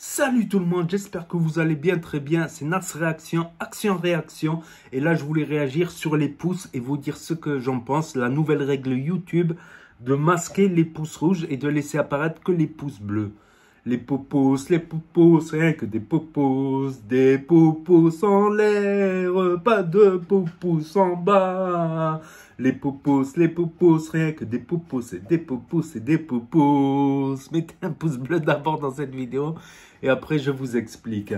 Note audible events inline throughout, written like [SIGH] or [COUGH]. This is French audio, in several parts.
Salut tout le monde, j'espère que vous allez bien, très bien. C'est NAS Réaction, Action Réaction. Et là, je voulais réagir sur les pouces et vous dire ce que j'en pense. La nouvelle règle YouTube de masquer les pouces rouges et de laisser apparaître que les pouces bleus. Les popos, les popos, rien que des popos, des popos en l'air, pas de popos en bas. Les popos, les popos, rien que des popos, et des popos, et des popos. [LAUGHS] Mettez un pouce bleu d'abord dans cette vidéo et après je vous explique.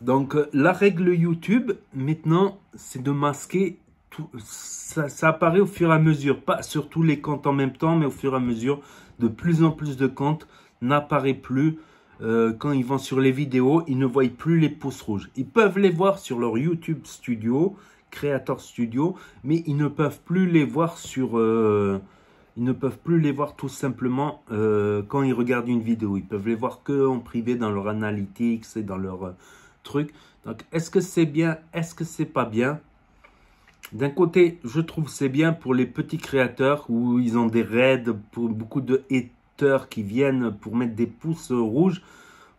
Donc la règle YouTube, maintenant, c'est de masquer tout. Ça, apparaît au fur et à mesure, pas sur tous les comptes en même temps, mais au fur et à mesure, de plus en plus de comptes n'apparaît plus. Euh, quand ils vont sur les vidéos, ils ne voient plus les pouces rouges. Ils peuvent les voir sur leur YouTube Studio, Creator Studio, mais ils ne peuvent plus les voir sur... Euh, ils ne peuvent plus les voir tout simplement euh, quand ils regardent une vidéo. Ils peuvent les voir que en privé dans leur analytics et dans leur euh, truc. Donc, est-ce que c'est bien Est-ce que c'est pas bien D'un côté, je trouve c'est bien pour les petits créateurs où ils ont des raids, pour beaucoup de haters qui viennent pour mettre des pouces rouges.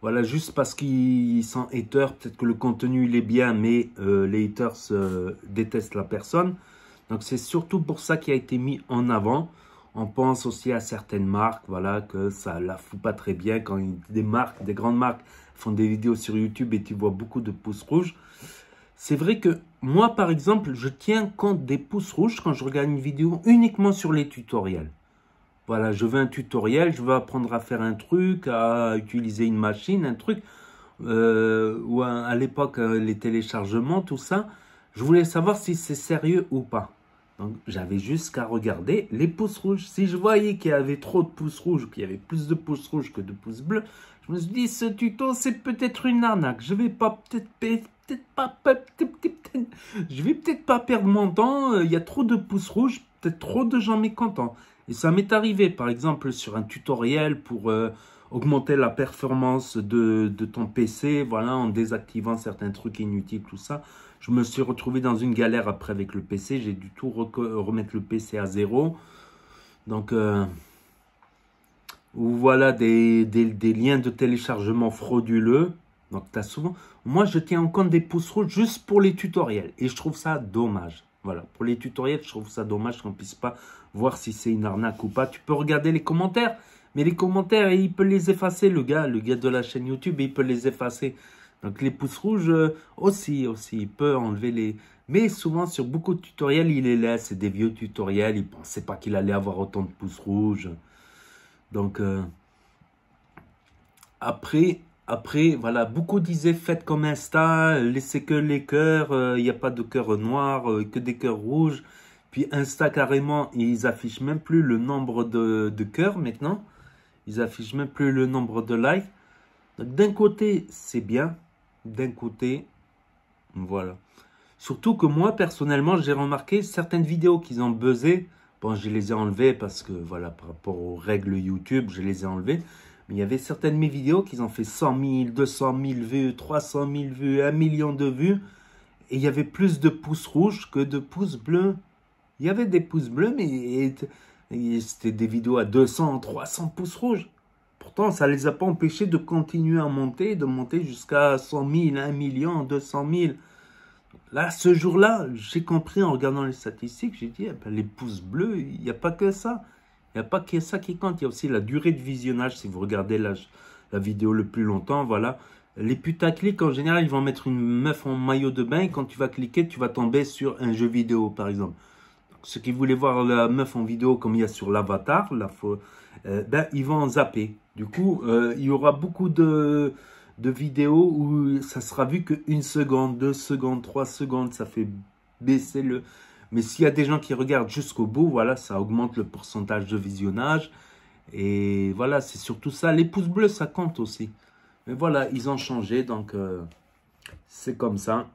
Voilà, juste parce qu'ils sont haters, peut-être que le contenu il est bien, mais euh, les haters euh, détestent la personne. Donc c'est surtout pour ça qu'il a été mis en avant. On pense aussi à certaines marques, voilà, que ça la fout pas très bien quand des marques, des grandes marques font des vidéos sur YouTube et tu vois beaucoup de pouces rouges. C'est vrai que moi, par exemple, je tiens compte des pouces rouges quand je regarde une vidéo uniquement sur les tutoriels. Voilà, je veux un tutoriel, je veux apprendre à faire un truc, à utiliser une machine, un truc. Euh, ou à, l'époque, euh, les téléchargements, tout ça. Je voulais savoir si c'est sérieux ou pas. Donc, j'avais juste qu'à regarder les pouces rouges. Si je voyais qu'il y avait trop de pouces rouges, qu'il y avait plus de pouces rouges que de pouces bleus, je me suis dit, ce tuto, c'est peut-être une arnaque. Je vais pas, peut-être, je vais peut-être pas perdre mon temps. Euh, il y a trop de pouces rouges trop de gens mécontents. Et ça m'est arrivé, par exemple, sur un tutoriel pour euh, augmenter la performance de, ton PC, voilà, en désactivant certains trucs inutiles, tout ça. Je me suis retrouvé dans une galère après avec le PC. J'ai du tout remettre le PC à zéro. Donc, euh, voilà des, liens de téléchargement frauduleux. Donc, tu as souvent... Moi, je tiens en compte des pouces rouges juste pour les tutoriels. Et je trouve ça dommage. Voilà. Pour les tutoriels, je trouve ça dommage qu'on ne puisse pas voir si c'est une arnaque ou pas. Tu peux regarder les commentaires, mais les commentaires, il peut les effacer, le gars, le gars de la chaîne YouTube, il peut les effacer. Donc les pouces rouges euh, aussi, aussi, il peut enlever les... Mais souvent, sur beaucoup de tutoriels, il les laisse, c'est des vieux tutoriels, il ne pensait pas qu'il allait avoir autant de pouces rouges. Donc, euh, après, après, voilà, beaucoup disaient faites comme Insta, laissez que les cœurs, il euh, n'y a pas de cœur noir, euh, que des cœurs rouges. Puis Insta, carrément, ils affichent même plus le nombre de, de cœurs maintenant. Ils affichent même plus le nombre de likes. Donc d'un côté, c'est bien. D'un côté, voilà. Surtout que moi, personnellement, j'ai remarqué certaines vidéos qu'ils ont buzzé. Bon, je les ai enlevées parce que, voilà, par rapport aux règles YouTube, je les ai enlevées. Mais il y avait certaines de mes vidéos qui ont fait 100 000, 200 000 vues, 300 000 vues, 1 million de vues. Et il y avait plus de pouces rouges que de pouces bleus. Il y avait des pouces bleus, mais c'était des vidéos à 200, 300 pouces rouges. Pourtant, ça ne les a pas empêchés de continuer à monter, de monter jusqu'à 100 000, 1 million, 200 000. Là, ce jour-là, j'ai compris en regardant les statistiques, j'ai dit, eh ben, les pouces bleus, il n'y a pas que ça. Il n'y a pas que ça qui compte, il y a aussi la durée de visionnage. Si vous regardez la, la vidéo le plus longtemps, voilà. Les clics en général, ils vont mettre une meuf en maillot de bain. Et quand tu vas cliquer, tu vas tomber sur un jeu vidéo, par exemple. ceux qui voulaient voir la meuf en vidéo, comme il y a sur l'avatar, la euh, ben, ils vont en zapper. Du coup, euh, il y aura beaucoup de, de vidéos où ça sera vu qu'une seconde, deux secondes, trois secondes. Ça fait baisser le, mais s'il y a des gens qui regardent jusqu'au bout, voilà, ça augmente le pourcentage de visionnage. Et voilà, c'est surtout ça. Les pouces bleus, ça compte aussi. Mais voilà, ils ont changé, donc euh, c'est comme ça.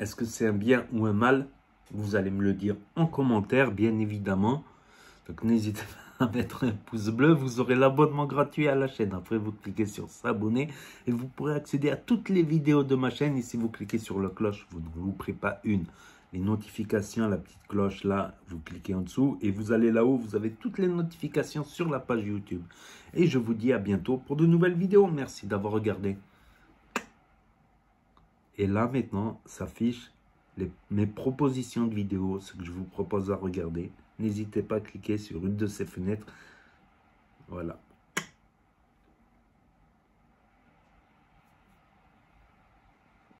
Est-ce que c'est un bien ou un mal Vous allez me le dire en commentaire, bien évidemment. Donc n'hésitez [LAUGHS] pas à mettre un pouce bleu. Vous aurez l'abonnement gratuit à la chaîne. Après, vous cliquez sur s'abonner et vous pourrez accéder à toutes les vidéos de ma chaîne. Et si vous cliquez sur la cloche, vous ne vous louperez pas une les notifications, la petite cloche là, vous cliquez en dessous et vous allez là-haut, vous avez toutes les notifications sur la page YouTube. Et je vous dis à bientôt pour de nouvelles vidéos. Merci d'avoir regardé. Et là maintenant s'affichent mes propositions de vidéos, ce que je vous propose à regarder. N'hésitez pas à cliquer sur une de ces fenêtres. Voilà.